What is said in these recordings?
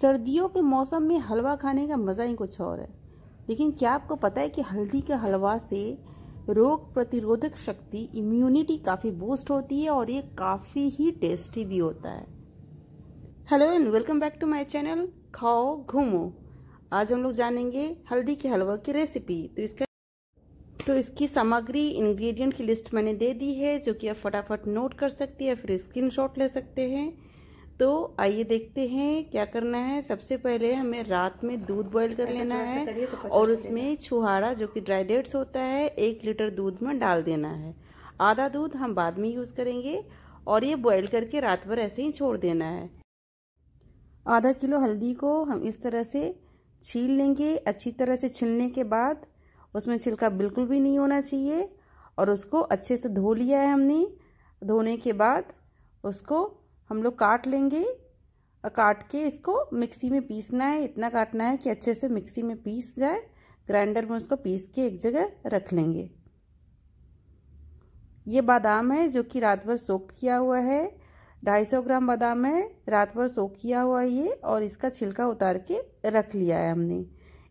सर्दियों के मौसम में हलवा खाने का मज़ा ही कुछ और है लेकिन क्या आपको पता है कि हल्दी के हलवा से रोग प्रतिरोधक शक्ति इम्यूनिटी काफ़ी बूस्ट होती है और ये काफ़ी ही टेस्टी भी होता है hello and welcome back to my channel खाओ घूमो आज हम लोग जानेंगे हल्दी के हलवा की रेसिपी तो इसका तो इसकी सामग्री इंग्रेडिएंट की लिस्ट मैंने दे दी है जो कि आप फटाफट नोट कर सकती है फिर स्क्रीनशॉट ले सकते हैं तो आइए देखते हैं क्या करना है सबसे पहले हमें रात में दूध बॉईल कर लेना है तो और उसमें छुहारा जो कि ड्राई डेट्स होता है एक लीटर दूध में डाल देना है आधा दूध हम बाद में यूज़ करेंगे और ये बॉईल करके रात भर ऐसे ही छोड़ देना है आधा किलो हल्दी को हम इस तरह से छील लेंगे अच्छी तरह से छिलने के बाद उसमें छिलका बिल्कुल भी नहीं होना चाहिए और उसको अच्छे से धो लिया है हमने धोने के बाद उसको हम लोग काट लेंगे काट के इसको मिक्सी में पीसना है इतना काटना है कि अच्छे से मिक्सी में पीस जाए ग्राइंडर में उसको पीस के एक जगह रख लेंगे ये बादाम है जो कि रात भर सोक किया हुआ है 250 ग्राम बादाम है रात भर सोक किया हुआ ये और इसका छिलका उतार के रख लिया है हमने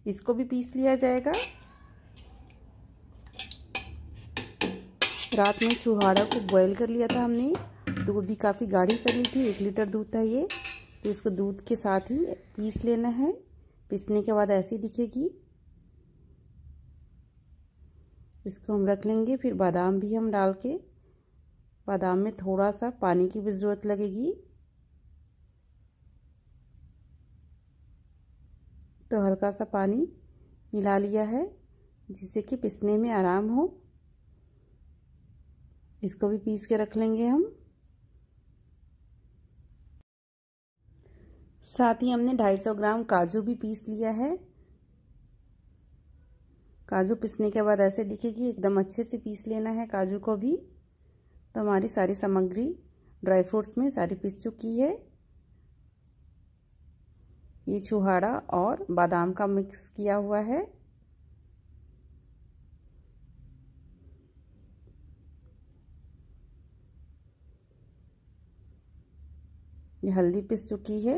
इसको भी पीस लिया जाएगा रात में छुहारा को बॉईल कर लिया था हमने दूध भी काफ़ी गाढ़ी कर ली थी एक लीटर दूध था ये तो इसको दूध के साथ ही पीस लेना है पीसने के बाद ऐसी दिखेगी इसको हम रख लेंगे फिर बादाम भी हम डाल के बादाम में थोड़ा सा पानी की भी ज़रूरत लगेगी तो हल्का सा पानी मिला लिया है जिससे कि पिसने में आराम हो इसको भी पीस के रख लेंगे हम साथ ही हमने 250 ग्राम काजू भी पीस लिया है काजू पीसने के बाद ऐसे दिखेगी एकदम अच्छे से पीस लेना है काजू को भी तो हमारी सारी सामग्री ड्राई फ्रूट्स में सारी पीस चुकी है ये छुहाड़ा और बादाम का मिक्स किया हुआ है ये हल्दी पिस चुकी है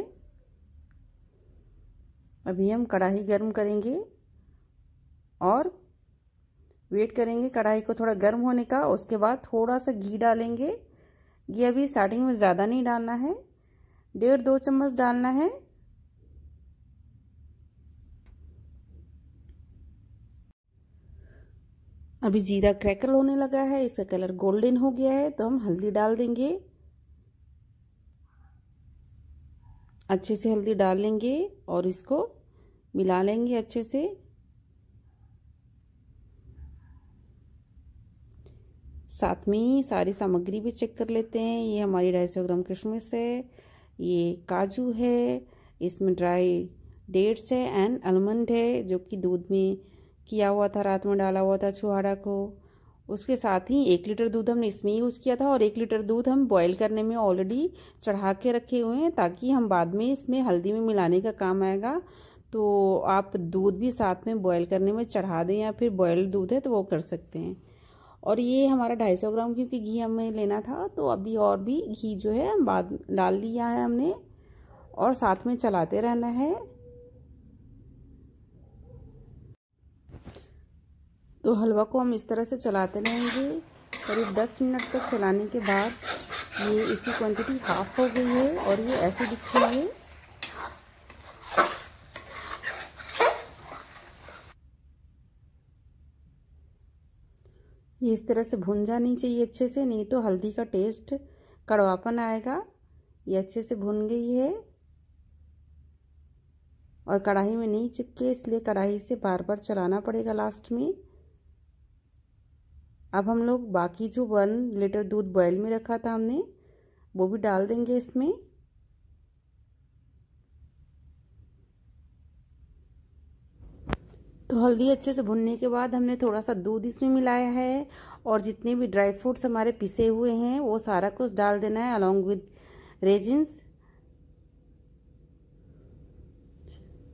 अभी हम कढ़ाई गर्म करेंगे और वेट करेंगे कढ़ाई को थोड़ा गर्म होने का उसके बाद थोड़ा सा घी डालेंगे घी अभी स्टार्टिंग में ज़्यादा नहीं डालना है डेढ़ दो चम्मच डालना है अभी जीरा क्रैकल होने लगा है इसका कलर गोल्डन हो गया है तो हम हल्दी डाल देंगे अच्छे से हल्दी डाल लेंगे और इसको मिला लेंगे अच्छे से साथ में ही सारी सामग्री भी चेक कर लेते हैं ये हमारी ढाई सौ ग्राम किशमिश है ये काजू है इसमें ड्राई डेट्स है एंड आलमंड है जो कि दूध में किया हुआ था रात में डाला हुआ था छुहाड़ा को उसके साथ ही एक लीटर दूध हमने इसमें यूज़ किया था और एक लीटर दूध हम बॉईल करने में ऑलरेडी चढ़ा के रखे हुए हैं ताकि हम बाद में इसमें हल्दी में मिलाने का काम आएगा तो आप दूध भी साथ में बॉयल करने में चढ़ा दें या फिर बॉयल दूध है तो वो कर सकते हैं और ये हमारा ढाई सौ ग्राम क्योंकि घी हमें लेना था तो अभी और भी घी जो है बाद डाल लिया है हमने और साथ में चलाते रहना है तो हलवा को हम इस तरह से चलाते रहेंगे करीब दस मिनट तक चलाने के बाद ये इसकी क्वांटिटी हाफ हो गई है और ये ऐसे दिखती है ये इस तरह से भुन जानी चाहिए अच्छे से नहीं तो हल्दी का टेस्ट कड़वापन आएगा ये अच्छे से भुन गई है और कढ़ाई में नहीं चिपके इसलिए कढ़ाई से बार बार चलाना पड़ेगा लास्ट में अब हम लोग बाकी जो वन लीटर दूध बॉयल में रखा था हमने वो भी डाल देंगे इसमें तो हल्दी अच्छे से भुनने के बाद हमने थोड़ा सा दूध इसमें मिलाया है और जितने भी ड्राई फ्रूट्स हमारे पिसे हुए हैं वो सारा कुछ डाल देना है अलॉन्ग विद रेजिन्स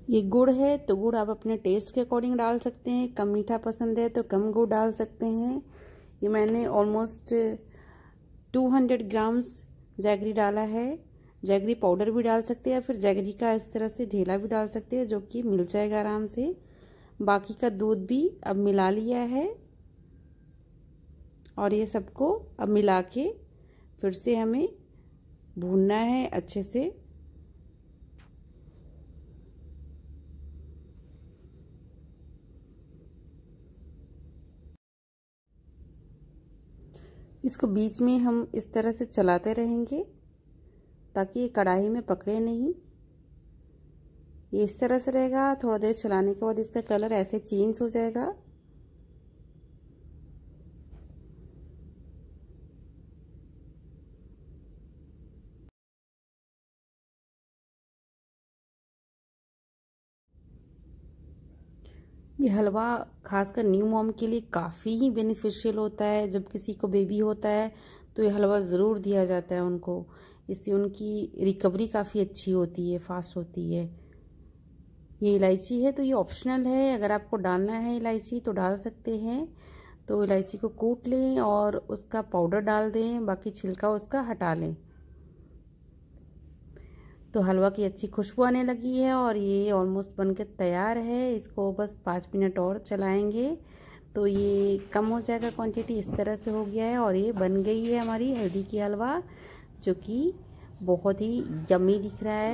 ये गुड़ है तो गुड़ आप अपने टेस्ट के अकॉर्डिंग डाल सकते हैं कम मीठा पसंद है तो कम गुड़ डाल सकते हैं ये मैंने ऑलमोस्ट 200 ग्राम्स जैगरी डाला है जैगरी पाउडर भी डाल सकते हैं या फिर जैगरी का इस तरह से ढेला भी डाल सकते हैं जो कि मिल जाएगा आराम से बाकी का दूध भी अब मिला लिया है और ये सबको अब मिला के फिर से हमें भूनना है अच्छे से इसको बीच में हम इस तरह से चलाते रहेंगे ताकि ये कढ़ाई में पकड़े नहीं ये इस तरह से रहेगा थोड़ा देर चलाने के बाद इसका कलर ऐसे चेंज हो जाएगा ये हलवा खासकर न्यू मॉम के लिए काफ़ी ही बेनिफिशियल होता है जब किसी को बेबी होता है तो ये हलवा ज़रूर दिया जाता है उनको इससे उनकी रिकवरी काफ़ी अच्छी होती है फास्ट होती है ये इलायची है तो ये ऑप्शनल है अगर आपको डालना है इलायची तो डाल सकते हैं तो इलायची को कूट लें और उसका पाउडर डाल दें बाकी छिलका उसका हटा लें तो हलवा की अच्छी खुशबू आने लगी है और ये ऑलमोस्ट बनकर तैयार है इसको बस पाँच मिनट और चलाएंगे तो ये कम हो जाएगा क्वांटिटी इस तरह से हो गया है और ये बन गई है हमारी हल्दी की हलवा जो कि बहुत ही यमी दिख रहा है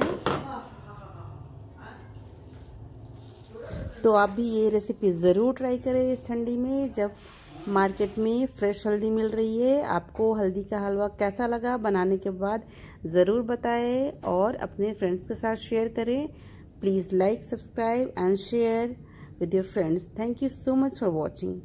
तो आप भी ये रेसिपी ज़रूर ट्राई करें इस ठंडी में जब मार्केट में फ्रेश हल्दी मिल रही है आपको हल्दी का हलवा कैसा लगा बनाने के बाद ज़रूर बताएं और अपने फ्रेंड्स के साथ शेयर करें please like subscribe and share with your friends thank you so much for watching